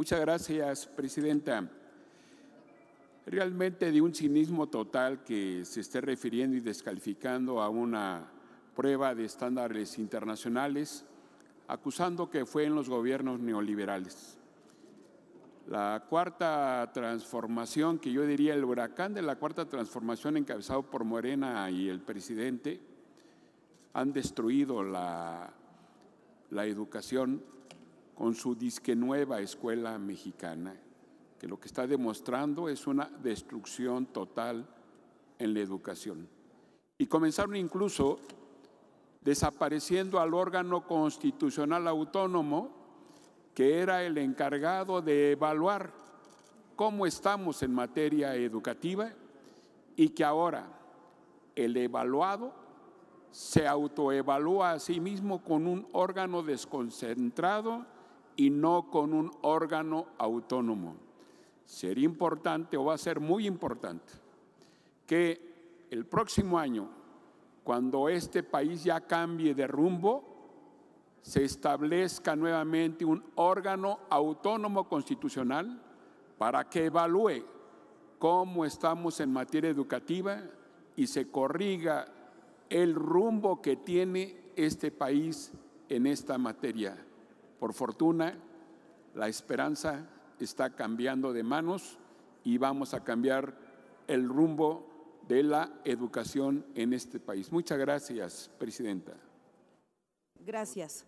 Muchas gracias, Presidenta. Realmente de un cinismo total que se esté refiriendo y descalificando a una prueba de estándares internacionales, acusando que fue en los gobiernos neoliberales. La cuarta transformación, que yo diría el huracán de la cuarta transformación encabezado por Morena y el presidente, han destruido la, la educación, con su disque nueva escuela mexicana, que lo que está demostrando es una destrucción total en la educación. Y comenzaron incluso desapareciendo al órgano constitucional autónomo, que era el encargado de evaluar cómo estamos en materia educativa y que ahora el evaluado se autoevalúa a sí mismo con un órgano desconcentrado y no con un órgano autónomo. Sería importante o va a ser muy importante que el próximo año, cuando este país ya cambie de rumbo, se establezca nuevamente un órgano autónomo constitucional para que evalúe cómo estamos en materia educativa y se corriga el rumbo que tiene este país en esta materia. Por fortuna, la esperanza está cambiando de manos y vamos a cambiar el rumbo de la educación en este país. Muchas gracias, Presidenta. Gracias.